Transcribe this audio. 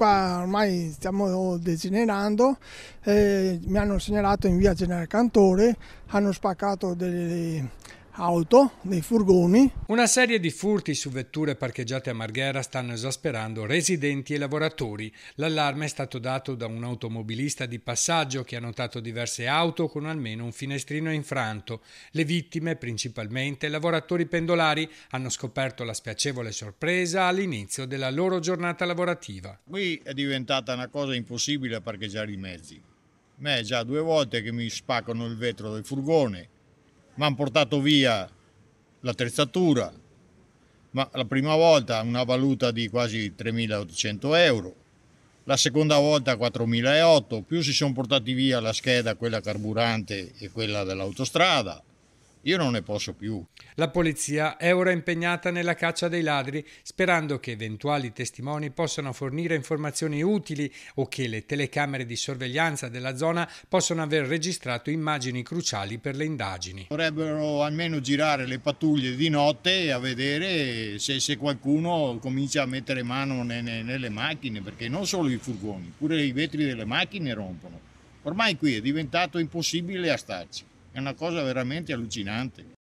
qua ormai stiamo degenerando, eh, mi hanno segnalato in via Generale Cantore, hanno spaccato delle auto, nei furgoni. Una serie di furti su vetture parcheggiate a Marghera stanno esasperando residenti e lavoratori. L'allarme è stato dato da un automobilista di passaggio che ha notato diverse auto con almeno un finestrino infranto. Le vittime, principalmente lavoratori pendolari, hanno scoperto la spiacevole sorpresa all'inizio della loro giornata lavorativa. Qui è diventata una cosa impossibile parcheggiare i mezzi. Me è già due volte che mi spaccano il vetro del furgone mi hanno portato via l'attrezzatura, ma la prima volta una valuta di quasi 3.800 euro, la seconda volta 4.800, più si sono portati via la scheda, quella carburante e quella dell'autostrada, io non ne posso più. La polizia è ora impegnata nella caccia dei ladri, sperando che eventuali testimoni possano fornire informazioni utili o che le telecamere di sorveglianza della zona possano aver registrato immagini cruciali per le indagini. Dovrebbero almeno girare le pattuglie di notte a vedere se, se qualcuno comincia a mettere mano ne, ne, nelle macchine, perché non solo i furgoni, pure i vetri delle macchine rompono. Ormai qui è diventato impossibile a starci. È una cosa veramente allucinante.